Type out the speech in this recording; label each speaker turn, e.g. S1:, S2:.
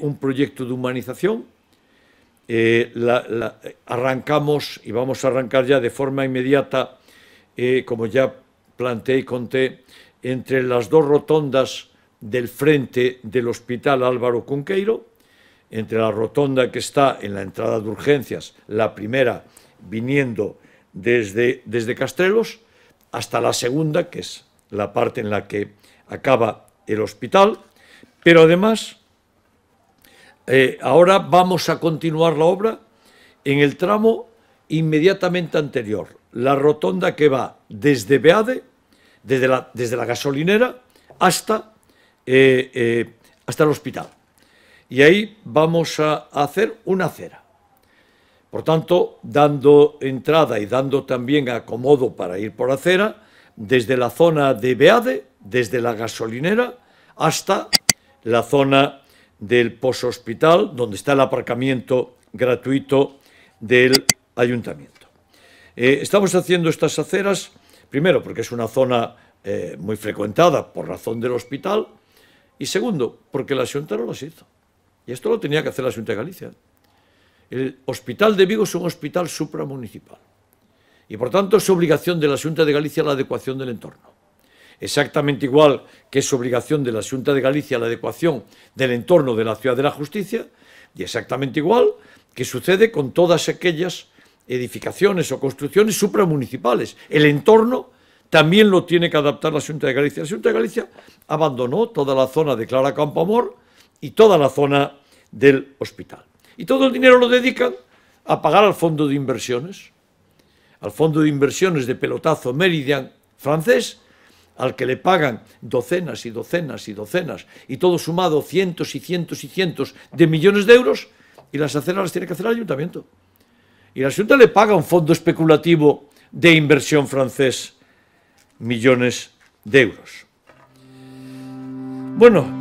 S1: un proyecto de humanización. Eh, arrancamos y e vamos a arrancar ya de forma inmediata, eh, como ya planteé y conté, entre las dos rotondas del frente del Hospital Álvaro Cunqueiro, entre la rotonda que está en la entrada de urgencias, la primera viniendo desde, desde Castrelos, hasta la segunda, que es la parte en la que acaba el hospital, pero además eh, ahora vamos a continuar la obra en el tramo inmediatamente anterior, la rotonda que va desde Beade, desde la, desde la gasolinera, hasta, eh, eh, hasta el hospital. Y ahí vamos a hacer una acera. Por tanto, dando entrada y dando también acomodo para ir por acera, desde la zona de Beade, desde la gasolinera, hasta la zona del poshospital, Hospital, donde está el aparcamiento gratuito del ayuntamiento. Eh, estamos haciendo estas aceras, primero, porque es una zona eh, muy frecuentada por razón del hospital, y segundo, porque la Junta no las hizo. Y esto lo tenía que hacer la Junta de Galicia. El Hospital de Vigo es un hospital supramunicipal. Y por tanto es obligación de la Junta de Galicia la adecuación del entorno exactamente igual que es obligación de la Junta de Galicia la adecuación del entorno de la Ciudad de la Justicia, y exactamente igual que sucede con todas aquellas edificaciones o construcciones supramunicipales. El entorno también lo tiene que adaptar la Junta de Galicia. La Junta de Galicia abandonó toda la zona de Clara Campoamor y toda la zona del hospital. Y todo el dinero lo dedican a pagar al fondo de inversiones, al fondo de inversiones de pelotazo Meridian francés, al que le pagan docenas y docenas y docenas, y todo sumado cientos y cientos y cientos de millones de euros, y las aceras las tiene que hacer el ayuntamiento. Y la Junta le paga un fondo especulativo de inversión francés millones de euros. Bueno,